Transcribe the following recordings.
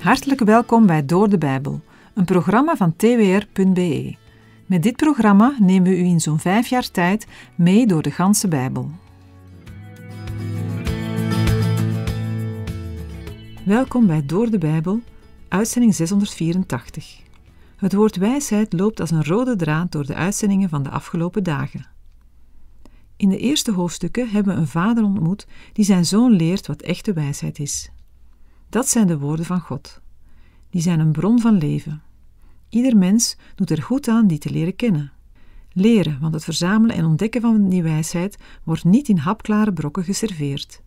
Hartelijk welkom bij Door de Bijbel, een programma van twr.be. Met dit programma nemen we u in zo'n vijf jaar tijd mee door de ganse Bijbel. Welkom bij Door de Bijbel, uitzending 684. Het woord wijsheid loopt als een rode draad door de uitzendingen van de afgelopen dagen. In de eerste hoofdstukken hebben we een vader ontmoet die zijn zoon leert wat echte wijsheid is. Dat zijn de woorden van God. Die zijn een bron van leven. Ieder mens doet er goed aan die te leren kennen. Leren, want het verzamelen en ontdekken van die wijsheid wordt niet in hapklare brokken geserveerd.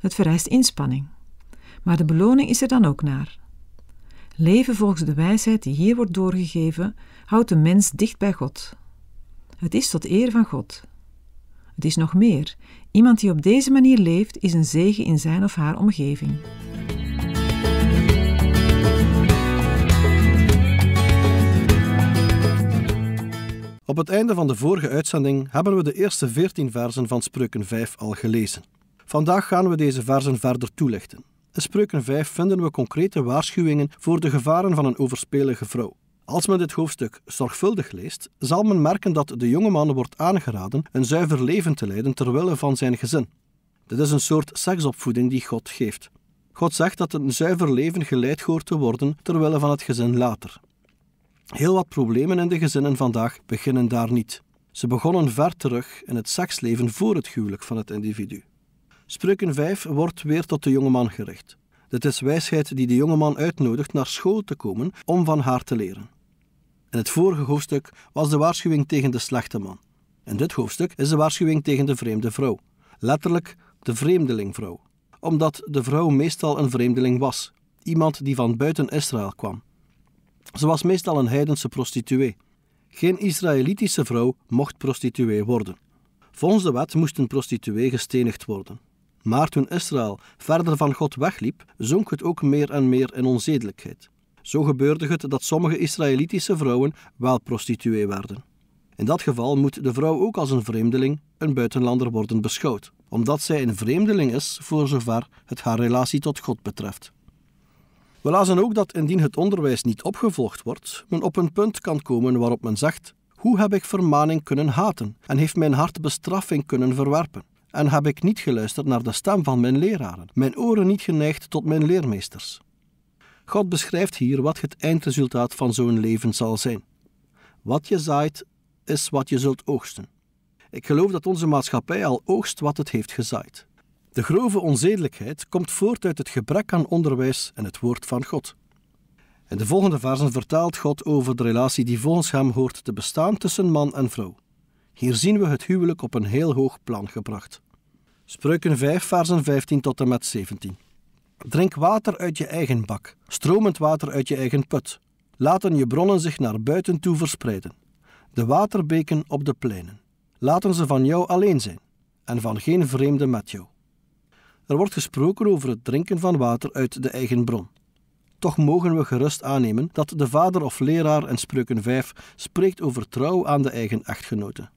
Het vereist inspanning. Maar de beloning is er dan ook naar. Leven volgens de wijsheid die hier wordt doorgegeven houdt de mens dicht bij God. Het is tot eer van God. Het is nog meer. Iemand die op deze manier leeft, is een zegen in zijn of haar omgeving. Op het einde van de vorige uitzending hebben we de eerste 14 versen van Spreuken 5 al gelezen. Vandaag gaan we deze versen verder toelichten. In Spreuken 5 vinden we concrete waarschuwingen voor de gevaren van een overspelige vrouw. Als men dit hoofdstuk zorgvuldig leest, zal men merken dat de jonge man wordt aangeraden een zuiver leven te leiden terwille van zijn gezin. Dit is een soort seksopvoeding die God geeft. God zegt dat een zuiver leven geleid hoort te worden terwille van het gezin later. Heel wat problemen in de gezinnen vandaag beginnen daar niet. Ze begonnen ver terug in het seksleven voor het huwelijk van het individu. Spreuken 5 wordt weer tot de jongeman gericht. Dit is wijsheid die de jongeman uitnodigt naar school te komen om van haar te leren. In het vorige hoofdstuk was de waarschuwing tegen de slechte man. In dit hoofdstuk is de waarschuwing tegen de vreemde vrouw. Letterlijk de vreemdelingvrouw. Omdat de vrouw meestal een vreemdeling was. Iemand die van buiten Israël kwam. Ze was meestal een heidense prostituee. Geen Israëlitische vrouw mocht prostituee worden. Volgens de wet moest een prostituee gestenigd worden. Maar toen Israël verder van God wegliep, zonk het ook meer en meer in onzedelijkheid. Zo gebeurde het dat sommige Israëlitische vrouwen wel prostituee werden. In dat geval moet de vrouw ook als een vreemdeling, een buitenlander, worden beschouwd, omdat zij een vreemdeling is voor zover het haar relatie tot God betreft. We lazen ook dat indien het onderwijs niet opgevolgd wordt, men op een punt kan komen waarop men zegt: Hoe heb ik vermaning kunnen haten en heeft mijn hart bestraffing kunnen verwerpen? En heb ik niet geluisterd naar de stem van mijn leraren, mijn oren niet geneigd tot mijn leermeesters? God beschrijft hier wat het eindresultaat van zo'n leven zal zijn. Wat je zaait, is wat je zult oogsten. Ik geloof dat onze maatschappij al oogst wat het heeft gezaaid. De grove onzedelijkheid komt voort uit het gebrek aan onderwijs en het woord van God. In de volgende versen vertaalt God over de relatie die volgens hem hoort te bestaan tussen man en vrouw. Hier zien we het huwelijk op een heel hoog plan gebracht. Spreuken 5, versen 15 tot en met 17. Drink water uit je eigen bak, stromend water uit je eigen put. Laten je bronnen zich naar buiten toe verspreiden. De waterbeken op de pleinen. Laten ze van jou alleen zijn en van geen vreemde met jou. Er wordt gesproken over het drinken van water uit de eigen bron. Toch mogen we gerust aannemen dat de vader of leraar in Spreuken 5 spreekt over trouw aan de eigen echtgenote.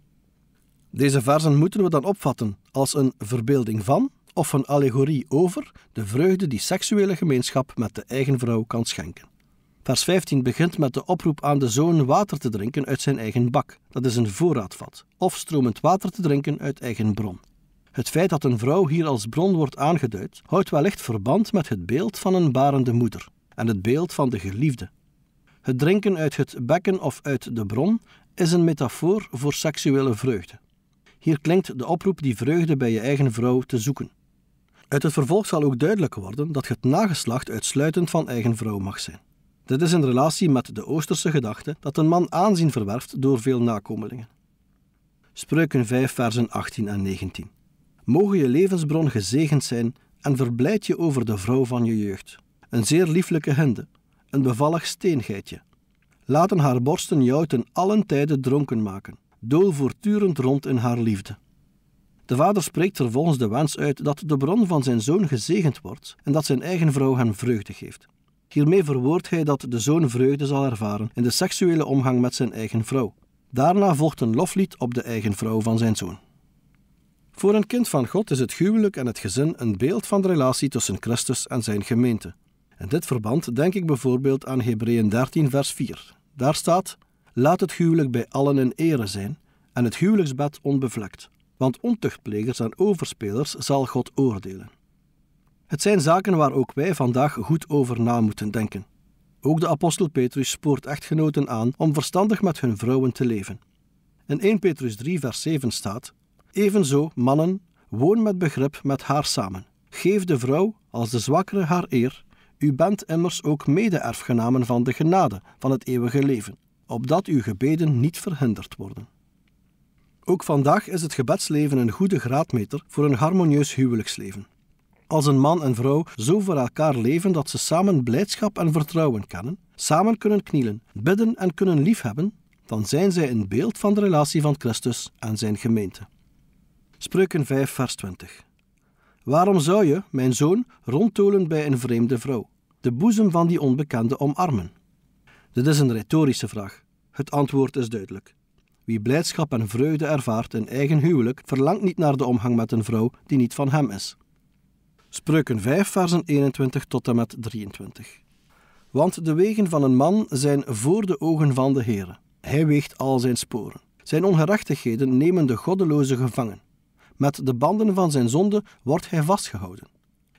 Deze versen moeten we dan opvatten als een verbeelding van of een allegorie over de vreugde die seksuele gemeenschap met de eigen vrouw kan schenken. Vers 15 begint met de oproep aan de zoon water te drinken uit zijn eigen bak, dat is een voorraadvat, of stromend water te drinken uit eigen bron. Het feit dat een vrouw hier als bron wordt aangeduid, houdt wellicht verband met het beeld van een barende moeder en het beeld van de geliefde. Het drinken uit het bekken of uit de bron is een metafoor voor seksuele vreugde. Hier klinkt de oproep die vreugde bij je eigen vrouw te zoeken. Uit het vervolg zal ook duidelijk worden dat het nageslacht uitsluitend van eigen vrouw mag zijn. Dit is in relatie met de Oosterse gedachte dat een man aanzien verwerft door veel nakomelingen. Spreuken 5, versen 18 en 19. Mogen je levensbron gezegend zijn en verblijd je over de vrouw van je jeugd. Een zeer lieflijke hinde, een bevallig steengeitje. Laten haar borsten jou ten allen tijden dronken maken. Dool voortdurend rond in haar liefde. De vader spreekt vervolgens de wens uit dat de bron van zijn zoon gezegend wordt en dat zijn eigen vrouw hem vreugde geeft. Hiermee verwoordt hij dat de zoon vreugde zal ervaren in de seksuele omgang met zijn eigen vrouw. Daarna volgt een loflied op de eigen vrouw van zijn zoon. Voor een kind van God is het huwelijk en het gezin een beeld van de relatie tussen Christus en zijn gemeente. In dit verband denk ik bijvoorbeeld aan Hebreeën 13, vers 4. Daar staat: Laat het huwelijk bij allen in ere zijn en het huwelijksbed onbevlekt, want ontuchtplegers en overspelers zal God oordelen. Het zijn zaken waar ook wij vandaag goed over na moeten denken. Ook de apostel Petrus spoort echtgenoten aan om verstandig met hun vrouwen te leven. In 1 Petrus 3, vers 7 staat: Evenzo, mannen, woon met begrip met haar samen. Geef de vrouw, als de zwakkere, haar eer. U bent immers ook mede-erfgenamen van de genade van het eeuwige leven, opdat uw gebeden niet verhinderd worden. Ook vandaag is het gebedsleven een goede graadmeter voor een harmonieus huwelijksleven. Als een man en vrouw zo voor elkaar leven dat ze samen blijdschap en vertrouwen kennen, samen kunnen knielen, bidden en kunnen liefhebben, dan zijn zij een beeld van de relatie van Christus en zijn gemeente. Spreuken 5, vers 20. Waarom zou je, mijn zoon, rondtolen bij een vreemde vrouw, de boezem van die onbekende omarmen? Dit is een retorische vraag. Het antwoord is duidelijk. Wie blijdschap en vreugde ervaart in eigen huwelijk, verlangt niet naar de omgang met een vrouw die niet van hem is. Spreuken 5, versen 21 tot en met 23. Want de wegen van een man zijn voor de ogen van de Heere. Hij weegt al zijn sporen. Zijn ongerechtigheden nemen de goddeloze gevangen. Met de banden van zijn zonde wordt hij vastgehouden.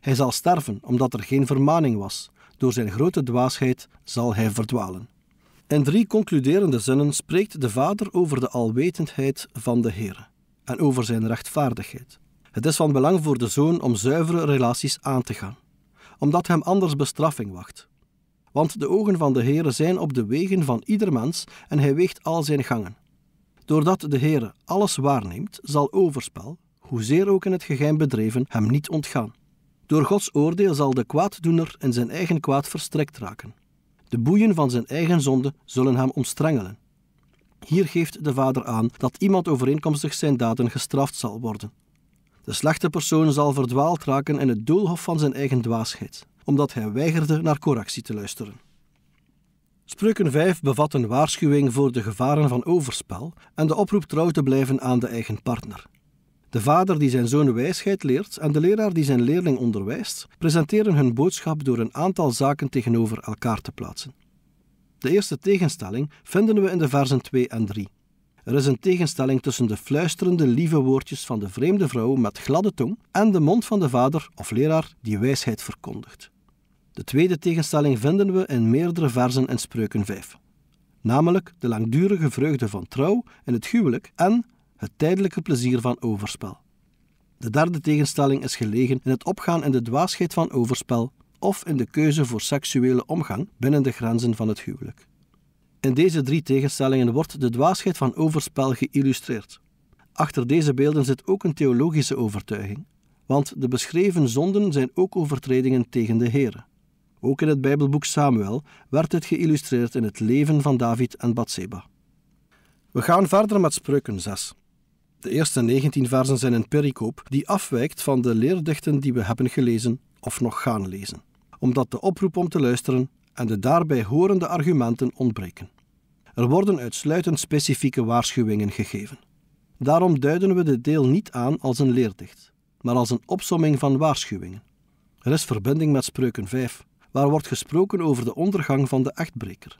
Hij zal sterven omdat er geen vermaning was. Door zijn grote dwaasheid zal hij verdwalen. In drie concluderende zinnen spreekt de Vader over de alwetendheid van de Heer en over zijn rechtvaardigheid. Het is van belang voor de zoon om zuivere relaties aan te gaan, omdat hem anders bestraffing wacht. Want de ogen van de Heer zijn op de wegen van ieder mens en hij weegt al zijn gangen. Doordat de Heer alles waarneemt, zal overspel, hoezeer ook in het geheim bedreven, hem niet ontgaan. Door Gods oordeel zal de kwaaddoener in zijn eigen kwaad verstrikt raken. De boeien van zijn eigen zonde zullen hem omstrangelen. Hier geeft de vader aan dat iemand overeenkomstig zijn daden gestraft zal worden. De slechte persoon zal verdwaald raken in het doolhof van zijn eigen dwaasheid, omdat hij weigerde naar correctie te luisteren. Spreuken 5 bevat een waarschuwing voor de gevaren van overspel en de oproep trouw te blijven aan de eigen partner. De vader die zijn zoon wijsheid leert en de leraar die zijn leerling onderwijst, presenteren hun boodschap door een aantal zaken tegenover elkaar te plaatsen. De eerste tegenstelling vinden we in de versen 2 en 3. Er is een tegenstelling tussen de fluisterende lieve woordjes van de vreemde vrouw met gladde tong en de mond van de vader of leraar die wijsheid verkondigt. De tweede tegenstelling vinden we in meerdere versen in Spreuken 5. Namelijk de langdurige vreugde van trouw in het huwelijk en het tijdelijke plezier van overspel. De derde tegenstelling is gelegen in het opgaan in de dwaasheid van overspel of in de keuze voor seksuele omgang binnen de grenzen van het huwelijk. In deze drie tegenstellingen wordt de dwaasheid van overspel geïllustreerd. Achter deze beelden zit ook een theologische overtuiging, want de beschreven zonden zijn ook overtredingen tegen de Heer. Ook in het Bijbelboek Samuel werd dit geïllustreerd in het leven van David en Bathseba. We gaan verder met Spreuken 6. De eerste 19 versen zijn een pericoop die afwijkt van de leerdichten die we hebben gelezen of nog gaan lezen, omdat de oproep om te luisteren en de daarbij horende argumenten ontbreken. Er worden uitsluitend specifieke waarschuwingen gegeven. Daarom duiden we dit deel niet aan als een leerdicht, maar als een opsomming van waarschuwingen. Er is verbinding met Spreuken 5, waar wordt gesproken over de ondergang van de echtbreker.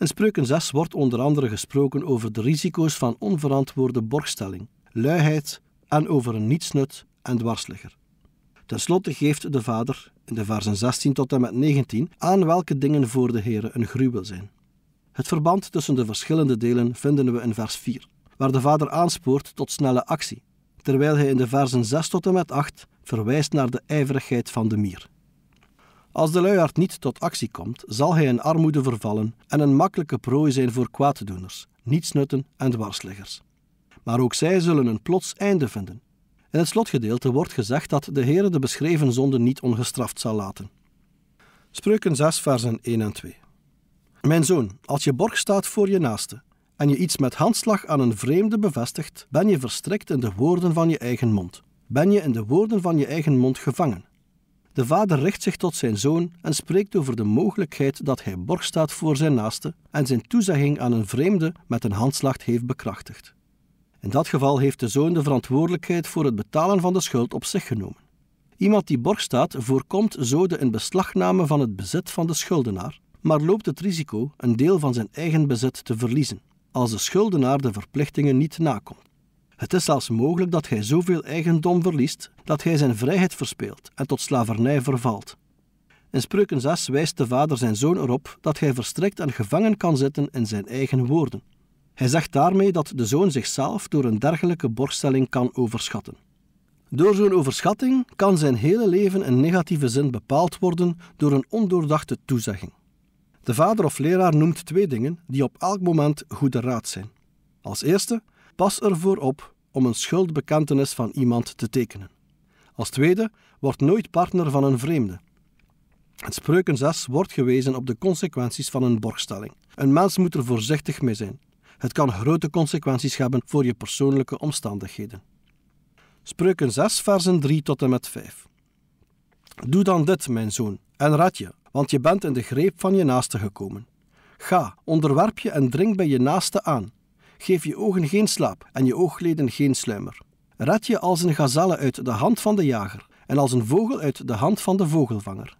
In Spreuken 6 wordt onder andere gesproken over de risico's van onverantwoorde borgstelling, luiheid en over een nietsnut en dwarsligger. Ten slotte geeft de Vader, in de versen 16 tot en met 19, aan welke dingen voor de Heer een gruwel zijn. Het verband tussen de verschillende delen vinden we in vers 4, waar de Vader aanspoort tot snelle actie, terwijl hij in de versen 6 tot en met 8 verwijst naar de ijverigheid van de mier. Als de luiaard niet tot actie komt, zal hij in armoede vervallen en een makkelijke prooi zijn voor kwaaddoeners, nietsnutten en dwarsliggers. Maar ook zij zullen een plots einde vinden. In het slotgedeelte wordt gezegd dat de Heer de beschreven zonde niet ongestraft zal laten. Spreuken 6, versen 1 en 2. Mijn zoon, als je borg staat voor je naaste en je iets met handslag aan een vreemde bevestigt, ben je verstrikt in de woorden van je eigen mond. Ben je in de woorden van je eigen mond gevangen. De vader richt zich tot zijn zoon en spreekt over de mogelijkheid dat hij borg staat voor zijn naaste en zijn toezegging aan een vreemde met een handslacht heeft bekrachtigd. In dat geval heeft de zoon de verantwoordelijkheid voor het betalen van de schuld op zich genomen. Iemand die borg staat voorkomt zo de inbeslagname van het bezit van de schuldenaar, maar loopt het risico een deel van zijn eigen bezit te verliezen als de schuldenaar de verplichtingen niet nakomt. Het is zelfs mogelijk dat hij zoveel eigendom verliest dat hij zijn vrijheid verspeelt en tot slavernij vervalt. In Spreuken 6 wijst de vader zijn zoon erop dat hij verstrikt en gevangen kan zitten in zijn eigen woorden. Hij zegt daarmee dat de zoon zichzelf door een dergelijke borststelling kan overschatten. Door zo'n overschatting kan zijn hele leven in negatieve zin bepaald worden door een ondoordachte toezegging. De vader of leraar noemt twee dingen die op elk moment goede raad zijn. Als eerste, Pas ervoor op om een schuldbekentenis van iemand te tekenen. Als tweede, word nooit partner van een vreemde. In Spreuken 6 wordt gewezen op de consequenties van een borgstelling. Een mens moet er voorzichtig mee zijn. Het kan grote consequenties hebben voor je persoonlijke omstandigheden. Spreuken 6, versen 3 tot en met 5. Doe dan dit, mijn zoon, en red je, want je bent in de greep van je naaste gekomen. Ga, onderwerp je en dring bij je naaste aan. Geef je ogen geen slaap en je oogleden geen sluimer. Red je als een gazelle uit de hand van de jager en als een vogel uit de hand van de vogelvanger.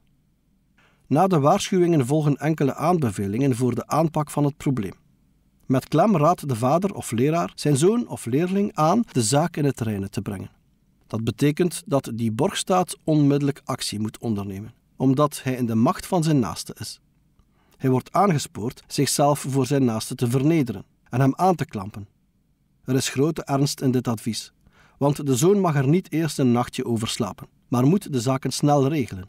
Na de waarschuwingen volgen enkele aanbevelingen voor de aanpak van het probleem. Met klem raadt de vader of leraar zijn zoon of leerling aan de zaak in het reine te brengen. Dat betekent dat die borgstaat onmiddellijk actie moet ondernemen, omdat hij in de macht van zijn naaste is. Hij wordt aangespoord zichzelf voor zijn naaste te vernederen, en hem aan te klampen. Er is grote ernst in dit advies, want de zoon mag er niet eerst een nachtje over slapen, maar moet de zaken snel regelen.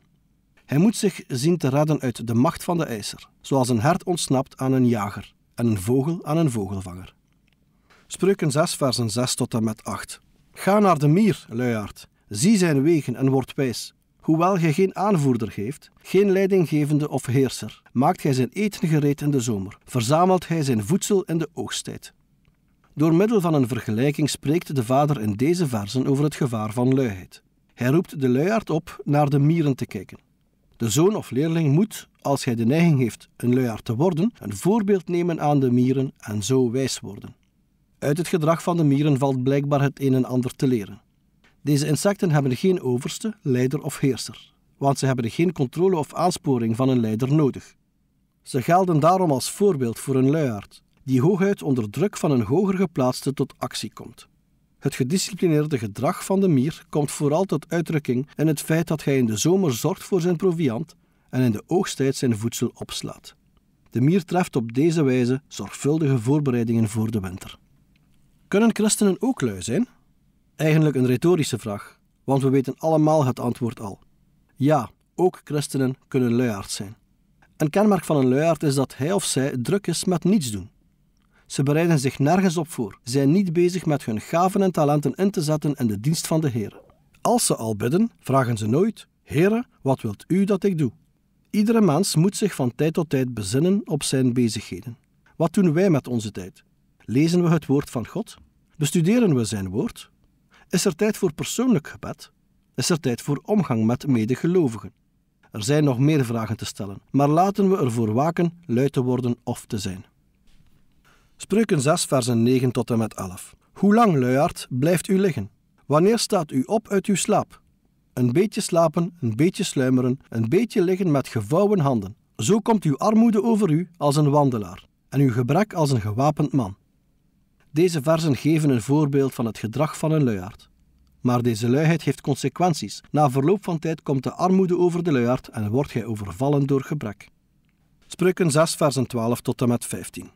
Hij moet zich zien te redden uit de macht van de ijzer, zoals een hert ontsnapt aan een jager en een vogel aan een vogelvanger. Spreuken 6, versen 6 tot en met 8. Ga naar de mier, luiaard, zie zijn wegen en word wijs. Hoewel gij geen aanvoerder geeft, geen leidinggevende of heerser, maakt gij zijn eten gereed in de zomer, verzamelt gij zijn voedsel in de oogsttijd. Door middel van een vergelijking spreekt de vader in deze verzen over het gevaar van luiheid. Hij roept de luiaard op naar de mieren te kijken. De zoon of leerling moet, als hij de neiging heeft een luiaard te worden, een voorbeeld nemen aan de mieren en zo wijs worden. Uit het gedrag van de mieren valt blijkbaar het een en ander te leren. Deze insecten hebben geen overste, leider of heerser, want ze hebben geen controle of aansporing van een leider nodig. Ze gelden daarom als voorbeeld voor een luiaard, die hooguit onder druk van een hoger geplaatste tot actie komt. Het gedisciplineerde gedrag van de mier komt vooral tot uitdrukking in het feit dat hij in de zomer zorgt voor zijn proviand en in de oogsttijd zijn voedsel opslaat. De mier treft op deze wijze zorgvuldige voorbereidingen voor de winter. Kunnen christenen ook lui zijn? Eigenlijk een retorische vraag, want we weten allemaal het antwoord al. Ja, ook christenen kunnen luiaard zijn. Een kenmerk van een luiaard is dat hij of zij druk is met niets doen. Ze bereiden zich nergens op voor, zijn niet bezig met hun gaven en talenten in te zetten in de dienst van de Heer. Als ze al bidden, vragen ze nooit: Heere, wat wilt u dat ik doe? Iedere mens moet zich van tijd tot tijd bezinnen op zijn bezigheden. Wat doen wij met onze tijd? Lezen we het woord van God? Bestuderen we zijn woord? Is er tijd voor persoonlijk gebed? Is er tijd voor omgang met medegelovigen? Er zijn nog meer vragen te stellen, maar laten we ervoor waken luid te worden of te zijn. Spreuken 6, versen 9 tot en met 11. Hoe lang, luiaard, blijft u liggen? Wanneer staat u op uit uw slaap? Een beetje slapen, een beetje sluimeren, een beetje liggen met gevouwen handen. Zo komt uw armoede over u als een wandelaar en uw gebrek als een gewapend man. Deze versen geven een voorbeeld van het gedrag van een luiaard. Maar deze luiheid heeft consequenties. Na verloop van tijd komt de armoede over de luiaard en wordt hij overvallen door gebrek. Spreuken 6, versen 12 tot en met 15.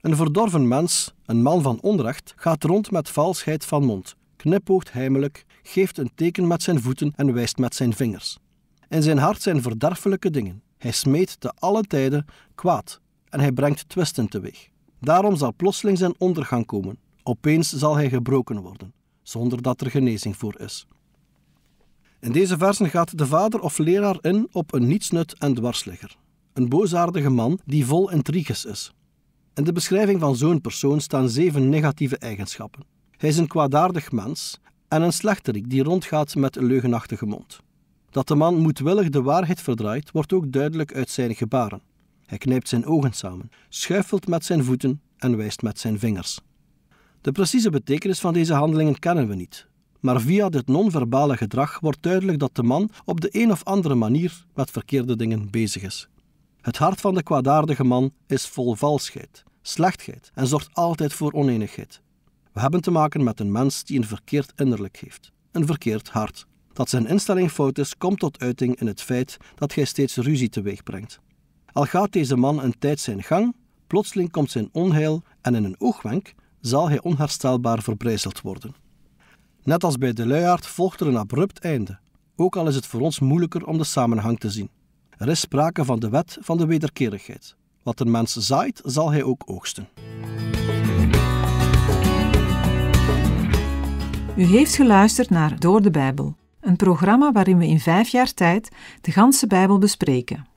Een verdorven mens, een man van onrecht, gaat rond met valsheid van mond, knipoogt heimelijk, geeft een teken met zijn voeten en wijst met zijn vingers. In zijn hart zijn verderfelijke dingen. Hij smeet te alle tijden kwaad en hij brengt twisten teweeg. Daarom zal plotseling zijn ondergang komen. Opeens zal hij gebroken worden, zonder dat er genezing voor is. In deze versen gaat de vader of leraar in op een nietsnut en dwarsligger. Een boosaardige man die vol intriges is. In de beschrijving van zo'n persoon staan zeven negatieve eigenschappen. Hij is een kwaadaardig mens en een slechterik die rondgaat met een leugenachtige mond. Dat de man moedwillig de waarheid verdraait, wordt ook duidelijk uit zijn gebaren. Hij knijpt zijn ogen samen, schuifelt met zijn voeten en wijst met zijn vingers. De precieze betekenis van deze handelingen kennen we niet, maar via dit non-verbale gedrag wordt duidelijk dat de man op de een of andere manier met verkeerde dingen bezig is. Het hart van de kwaadaardige man is vol valsheid, slechtheid en zorgt altijd voor oneenigheid. We hebben te maken met een mens die een verkeerd innerlijk heeft, een verkeerd hart. Dat zijn instelling fout is, komt tot uiting in het feit dat hij steeds ruzie teweeg brengt. Al gaat deze man een tijd zijn gang, plotseling komt zijn onheil en in een oogwenk zal hij onherstelbaar verbrijzeld worden. Net als bij de luiaard volgt er een abrupt einde, ook al is het voor ons moeilijker om de samenhang te zien. Er is sprake van de wet van de wederkerigheid. Wat een mens zaait, zal hij ook oogsten. U heeft geluisterd naar Door de Bijbel, een programma waarin we in vijf jaar tijd de ganse Bijbel bespreken.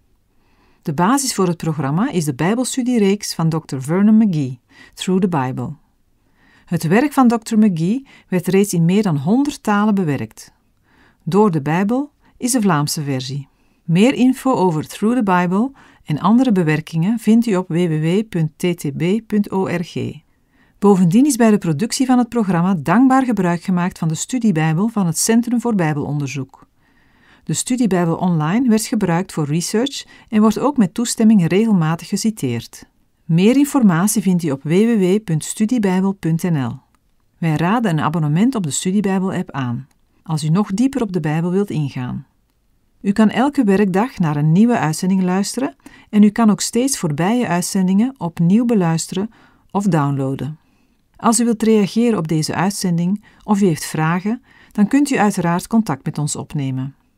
De basis voor het programma is de Bijbelstudiereeks van Dr. Vernon McGee, Through the Bible. Het werk van Dr. McGee werd reeds in meer dan 100 talen bewerkt. Door de Bijbel is de Vlaamse versie. Meer info over Through the Bible en andere bewerkingen vindt u op www.ttb.org. Bovendien is bij de productie van het programma dankbaar gebruik gemaakt van de studiebijbel van het Centrum voor Bijbelonderzoek. De studiebijbel online werd gebruikt voor research en wordt ook met toestemming regelmatig geciteerd. Meer informatie vindt u op www.studiebijbel.nl. Wij raden een abonnement op de Studiebijbel-app aan, als u nog dieper op de Bijbel wilt ingaan. U kan elke werkdag naar een nieuwe uitzending luisteren en u kan ook steeds voorbije uitzendingen opnieuw beluisteren of downloaden. Als u wilt reageren op deze uitzending of u heeft vragen, dan kunt u uiteraard contact met ons opnemen.